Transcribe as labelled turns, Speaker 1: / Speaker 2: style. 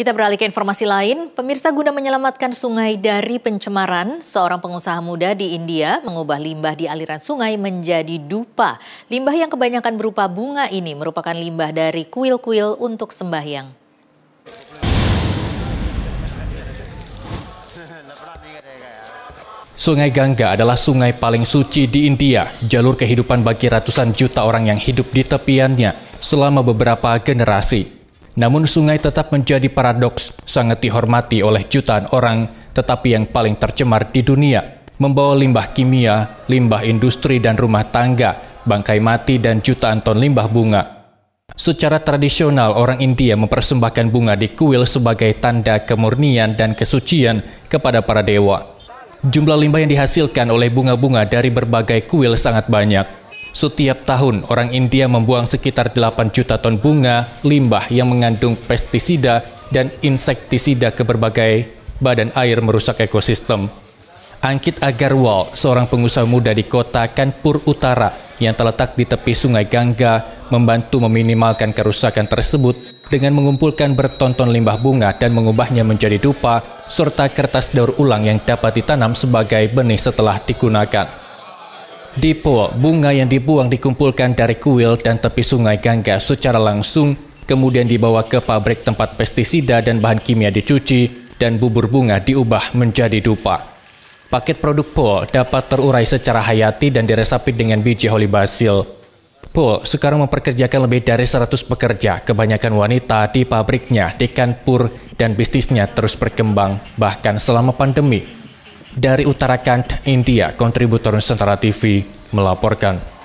Speaker 1: Kita beralih ke informasi lain. Pemirsa guna menyelamatkan sungai dari pencemaran, seorang pengusaha muda di India mengubah limbah di aliran sungai menjadi dupa. Limbah yang kebanyakan berupa bunga ini merupakan limbah dari kuil-kuil untuk sembahyang.
Speaker 2: Sungai Gangga adalah sungai paling suci di India, jalur kehidupan bagi ratusan juta orang yang hidup di tepiannya selama beberapa generasi. Namun sungai tetap menjadi paradoks, sangat dihormati oleh jutaan orang, tetapi yang paling tercemar di dunia, membawa limbah kimia, limbah industri dan rumah tangga, bangkai mati dan jutaan ton limbah bunga. Secara tradisional, orang India mempersembahkan bunga di kuil sebagai tanda kemurnian dan kesucian kepada para dewa. Jumlah limbah yang dihasilkan oleh bunga-bunga dari berbagai kuil sangat banyak. Setiap tahun, orang India membuang sekitar 8 juta ton bunga, limbah yang mengandung pestisida dan insektisida ke berbagai badan air merusak ekosistem. Angkit Agarwal, seorang pengusaha muda di kota Kanpur Utara yang terletak di tepi sungai Gangga, membantu meminimalkan kerusakan tersebut dengan mengumpulkan bertonton limbah bunga dan mengubahnya menjadi dupa serta kertas daur ulang yang dapat ditanam sebagai benih setelah digunakan. Dipo, bunga yang dibuang dikumpulkan dari kuil dan tepi sungai Gangga secara langsung, kemudian dibawa ke pabrik tempat pestisida dan bahan kimia dicuci, dan bubur bunga diubah menjadi dupa. Paket produk Po dapat terurai secara hayati dan diresapi dengan biji holy basil. Po sekarang memperkerjakan lebih dari 100 pekerja, kebanyakan wanita di pabriknya, di Kanpur dan bisnisnya terus berkembang, bahkan selama pandemi. Dari Utarakan, India, kontributor Nusantara TV melaporkan.